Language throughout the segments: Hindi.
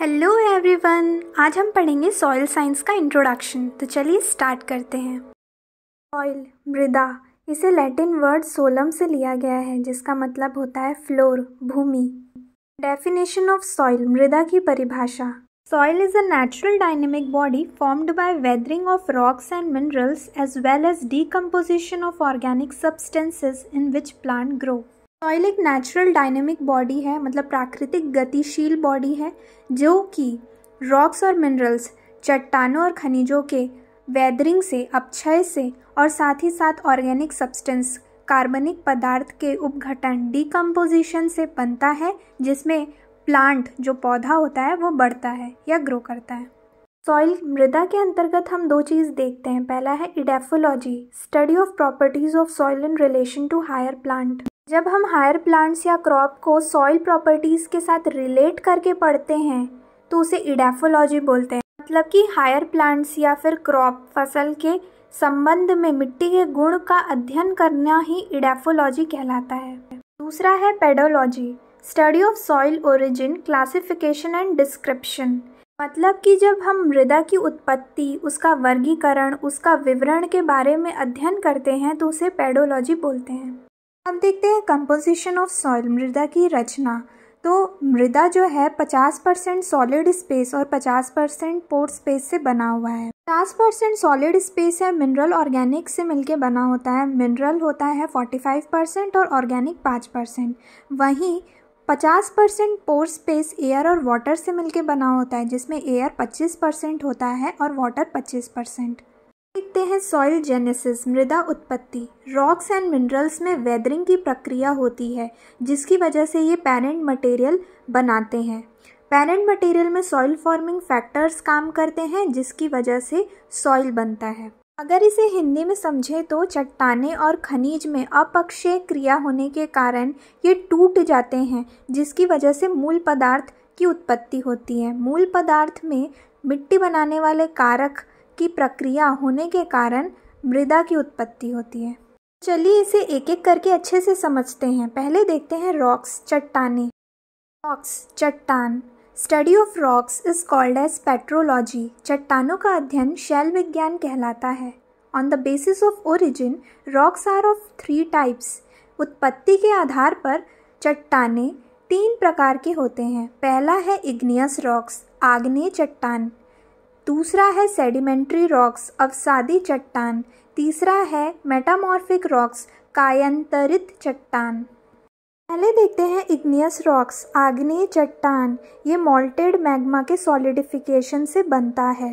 हेलो एवरीवन आज हम पढ़ेंगे सॉइल साइंस का इंट्रोडक्शन तो चलिए स्टार्ट करते हैं सॉइल मृदा इसे लैटिन वर्ड सोलम से लिया गया है जिसका मतलब होता है फ्लोर भूमि डेफिनेशन ऑफ सॉइल मृदा की परिभाषा soil is a natural dynamic body formed by weathering of rocks and minerals as well as decomposition of organic substances in which plant grow soil एक नेचुरल डायनेमिक बॉडी है मतलब प्राकृतिक गतिशील बॉडी है जो कि रॉक्स और मिनरल्स चट्टानों और खनिजों के वेदरिंग से अपक्षय से और साथ ही साथ ऑर्गेनिक सब्सटेंस कार्बनिक पदार्थ के उपघटन डिकम्पोजिशन से बनता है जिसमें प्लांट जो पौधा होता है वो बढ़ता है या ग्रो करता है सॉइल मृदा के अंतर्गत हम दो चीज़ देखते हैं पहला है edaphology study of properties of soil in relation to higher plant जब हम हायर प्लांट्स या क्रॉप को सॉइल प्रॉपर्टीज़ के साथ रिलेट करके पढ़ते हैं तो उसे इडेफोलॉजी बोलते हैं मतलब कि हायर प्लांट्स या फिर क्रॉप फसल के संबंध में मिट्टी के गुण का अध्ययन करना ही इडेफोलॉजी कहलाता है दूसरा है pedology study of soil origin classification and description मतलब कि जब हम मृदा की उत्पत्ति उसका वर्गीकरण उसका विवरण के बारे में अध्ययन करते हैं तो उसे पेडोलॉजी बोलते हैं अब देखते हैं कंपोजिशन ऑफ सॉइल मृदा की रचना तो मृदा जो है 50 परसेंट सॉलिड स्पेस और 50 परसेंट पोर्ट स्पेस से बना हुआ है 50 परसेंट सॉलिड स्पेस है मिनरल ऑर्गेनिक से मिलके बना होता है मिनरल होता है 45 परसेंट और ऑर्गेनिक 5 परसेंट वहीं 50 परसेंट पोर स्पेस एयर और वाटर से मिलके बना होता है जिसमें एयर 25 परसेंट होता है और वाटर 25 परसेंट देखते हैं सॉइल जेनेसिस मृदा उत्पत्ति रॉक्स एंड मिनरल्स में वेदरिंग की प्रक्रिया होती है जिसकी वजह से ये पैरेंट मटेरियल बनाते हैं पैरेंट मटेरियल में सॉइल फॉर्मिंग फैक्टर्स काम करते हैं जिसकी वजह से सॉइल बनता है अगर इसे हिंदी में समझे तो चट्टाने और खनिज में अपक्षय क्रिया होने के कारण ये टूट जाते हैं जिसकी वजह से मूल पदार्थ की उत्पत्ति होती है मूल पदार्थ में मिट्टी बनाने वाले कारक की प्रक्रिया होने के कारण मृदा की उत्पत्ति होती है चलिए इसे एक एक करके अच्छे से समझते हैं पहले देखते हैं रॉक्स चट्टाने रॉक्स चट्टान study of rocks is called as petrology चट्टानों का अध्ययन शैल विज्ञान कहलाता है on the basis of origin rocks are of three types उत्पत्ति के आधार पर चट्टाने तीन प्रकार के होते हैं पहला है इग्नियस रॉक्स आग्नेय चट्टान दूसरा है सेडिमेंट्री रॉक्स अवसादी चट्टान तीसरा है मेटामॉर्फिक रॉक्स कायंतरित चट्टान पहले देखते हैं इग्नियस रॉक्स आग्नेय चट्टान ये मॉल्टेड मैग्मा के सॉलिडिफिकेशन से बनता है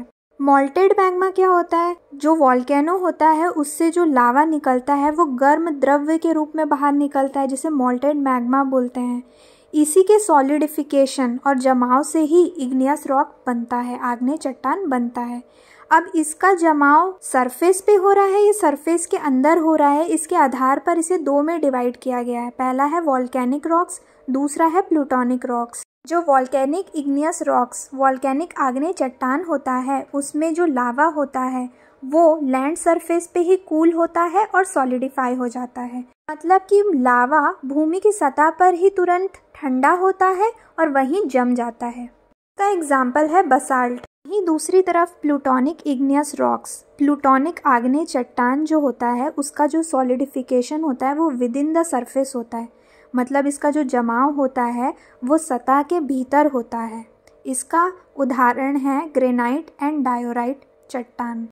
मॉल्टेड मैग्मा क्या होता है जो वॉल्केनो होता है उससे जो लावा निकलता है वो गर्म द्रव्य के रूप में बाहर निकलता है जिसे मॉल्टेड मैग्मा बोलते हैं इसी के सॉलिडिफिकेशन और जमाव से ही इग्नियस रॉक बनता है आग्नेय चट्टान बनता है अब इसका जमाव सरफेस पे हो रहा है या सरफेस के अंदर हो रहा है इसके आधार पर इसे दो में डिवाइड किया गया है पहला है वॉल्केनिक रॉक्स दूसरा है प्लूटोनिक रॉक्स जो वॉल्केनिक इग्नियस रॉक्स वॉल्केनिक आग्नेय चट्टान होता है उसमें जो लावा होता है वो लैंड सरफेस पे ही कूल होता है और सॉलिडिफाई हो जाता है मतलब कि लावा भूमि की सतह पर ही तुरंत ठंडा होता है और वहीं जम जाता है इसका एग्जाम्पल है बसाल्ट वहीं दूसरी तरफ प्लूटोनिक इग्नियस रॉक्स प्लूटोनिक आग्नेय चट्टान जो होता है उसका जो सॉलिडिफिकेशन होता है वो विद इन द सर्फेस होता है मतलब इसका जो जमाव होता है वो सतह के भीतर होता है इसका उदाहरण है ग्रेनाइट एंड डायोराइट चट्टान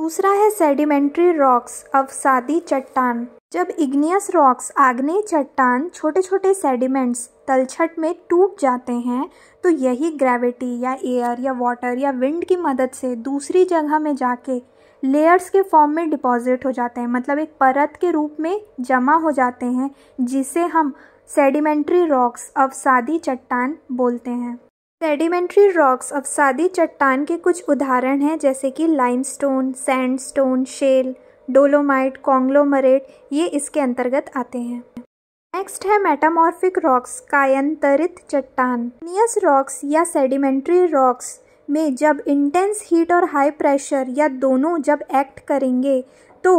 दूसरा है सेडिमेंट्री रॉक्स अवसादी चट्टान जब इग्नियस रॉक्स आग्नेय चट्टान छोटे छोटे सेडिमेंट्स तलछट में टूट जाते हैं तो यही ग्रेविटी या एयर या वाटर या विंड की मदद से दूसरी जगह में जाके लेयर्स के फॉर्म में डिपॉजिट हो जाते हैं मतलब एक परत के रूप में जमा हो जाते हैं जिसे हम सेडिमेंट्री रॉक्स अवसादी चट्टान बोलते हैं सेडिमेंट्री रॉक्स अवसादी चट्टान के कुछ उदाहरण हैं जैसे कि limestone sandstone shale dolomite conglomerate ये इसके अंतर्गत आते हैं नेक्स्ट है मेटामॉर्फिक रॉक्स कायंतरित चट्टान नियस रॉक्स या सेडिमेंट्री रॉक्स में जब इंटेंस हीट और हाई प्रेशर या दोनों जब एक्ट करेंगे तो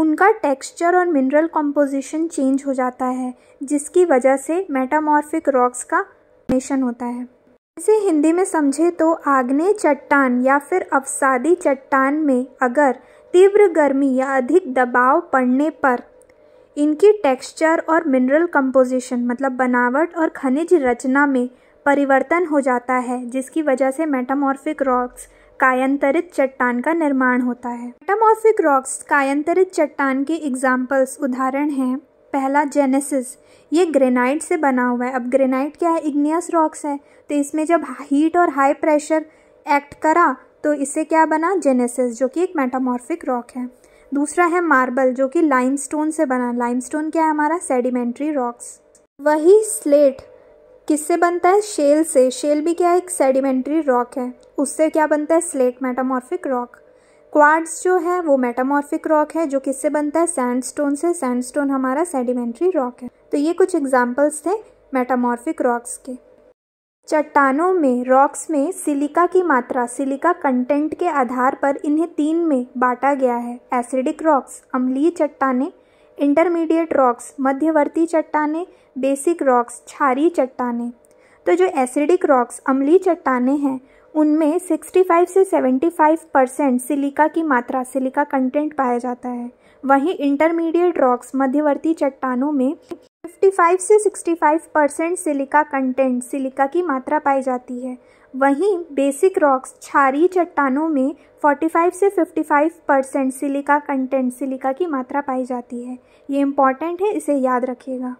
उनका टेक्सचर और मिनरल कॉम्पोजिशन चेंज हो जाता है जिसकी वजह से मेटामॉर्फिक रॉक्स का नेशन होता है इसे हिंदी में समझे तो आग्नेय चट्टान या फिर अवसादी चट्टान में अगर तीव्र गर्मी या अधिक दबाव पड़ने पर इनकी टेक्सचर और मिनरल कंपोजिशन मतलब बनावट और खनिज रचना में परिवर्तन हो जाता है जिसकी वजह से मेटामॉर्फिक रॉक्स कायांतरित चट्टान का निर्माण होता है मेटामॉर्फिक रॉक्स कायांतरित चट्टान के एग्जाम्पल्स उदाहरण हैं पहला जेनेसिस ये ग्रेनाइट से बना हुआ है अब ग्रेनाइट क्या है इग्नियस रॉक्स है तो इसमें जब हीट और हाई प्रेशर एक्ट करा तो इससे क्या बना जेनेसिस जो कि एक मेटामॉर्फिक रॉक है दूसरा है मार्बल जो कि लाइमस्टोन से बना लाइमस्टोन क्या है हमारा सेडिमेंट्री रॉक्स वही स्लेट किससे बनता है शेल से शेल भी क्या एक सेडिमेंट्री रॉक है उससे क्या बनता है स्लेट मेटामॉर्फिक रॉक क्वार्ट्स जो है वो मेटामॉर्फिक रॉक है जो किससे बनता है सैंडस्टोन से सैंडस्टोन हमारा सेडिमेंट्री रॉक है तो ये कुछ एग्जाम्पल्स थे मेटामॉर्फिक रॉक्स के चट्टानों में रॉक्स में सिलिका की मात्रा सिलिका कंटेंट के आधार पर इन्हें तीन में बांटा गया है एसिडिक रॉक्स अम्लीय चट्टाने इंटरमीडिएट रॉक्स मध्यवर्ती चट्टाने बेसिक रॉक्स छारी चट्टाने तो जो एसिडिक रॉक्स अम्लीय चट्टाने हैं उनमें 65 से 75 परसेंट सिलिका की मात्रा सिलिका कंटेंट पाया जाता है वहीं इंटरमीडिएट रॉक्स मध्यवर्ती चट्टानों में 55 से 65 परसेंट सिलिका कंटेंट सिलिका की मात्रा पाई जाती है वहीं बेसिक रॉक्स छारी चट्टानों में 45 से 55 परसेंट सिलिका कंटेंट सिलिका की मात्रा पाई जाती है ये इम्पॉर्टेंट है इसे याद रखिएगा